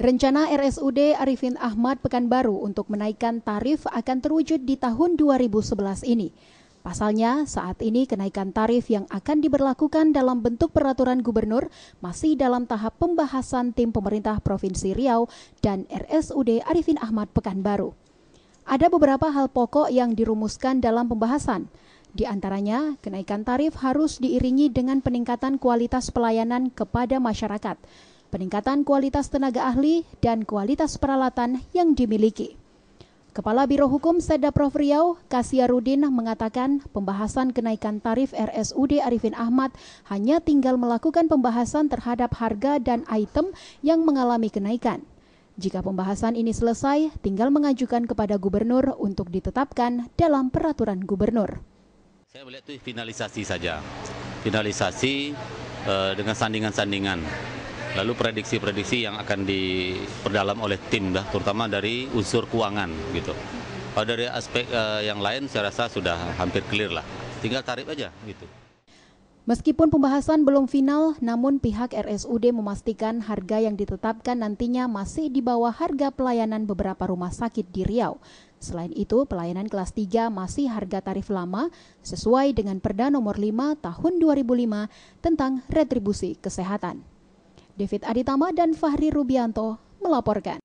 Rencana RSUD Arifin Ahmad Pekanbaru untuk menaikkan tarif akan terwujud di tahun 2011 ini. Pasalnya, saat ini kenaikan tarif yang akan diberlakukan dalam bentuk peraturan gubernur masih dalam tahap pembahasan tim pemerintah Provinsi Riau dan RSUD Arifin Ahmad Pekanbaru. Ada beberapa hal pokok yang dirumuskan dalam pembahasan. Di antaranya, kenaikan tarif harus diiringi dengan peningkatan kualitas pelayanan kepada masyarakat peningkatan kualitas tenaga ahli, dan kualitas peralatan yang dimiliki. Kepala Biro Hukum Seda Prof. Riau, Kasia Rudin, mengatakan pembahasan kenaikan tarif RSUD Arifin Ahmad hanya tinggal melakukan pembahasan terhadap harga dan item yang mengalami kenaikan. Jika pembahasan ini selesai, tinggal mengajukan kepada gubernur untuk ditetapkan dalam peraturan gubernur. Saya melihat itu finalisasi saja. Finalisasi eh, dengan sandingan-sandingan lalu prediksi-prediksi yang akan diperdalam oleh tim dah terutama dari unsur keuangan gitu. Kalau dari aspek uh, yang lain saya rasa sudah hampir clear lah. Tinggal tarif aja gitu. Meskipun pembahasan belum final, namun pihak RSUD memastikan harga yang ditetapkan nantinya masih di bawah harga pelayanan beberapa rumah sakit di Riau. Selain itu, pelayanan kelas 3 masih harga tarif lama sesuai dengan Perda nomor 5 tahun 2005 tentang retribusi kesehatan. David Aditama dan Fahri Rubianto melaporkan.